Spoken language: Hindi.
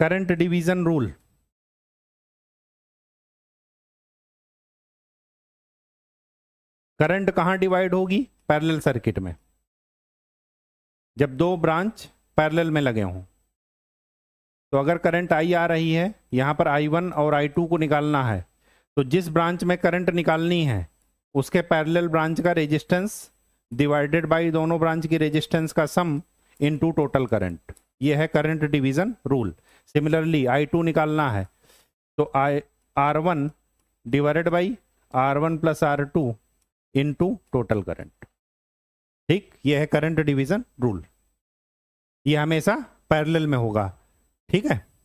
करंट डिवीजन रूल करंट कहां डिवाइड होगी पैरेलल सर्किट में जब दो ब्रांच पैरेलल में लगे हों तो अगर करंट आई आ रही है यहां पर आई वन और आई टू को निकालना है तो जिस ब्रांच में करंट निकालनी है उसके पैरेलल ब्रांच का रेजिस्टेंस डिवाइडेड बाय दोनों ब्रांच की रेजिस्टेंस का सम इनटू टोटल करंट ये है current division rule similarly I two निकालना है तो I R one divided by R one plus R two into total current ठीक ये है करंट डिवीजन रूल ये हमेशा पैरेलल में होगा ठीक है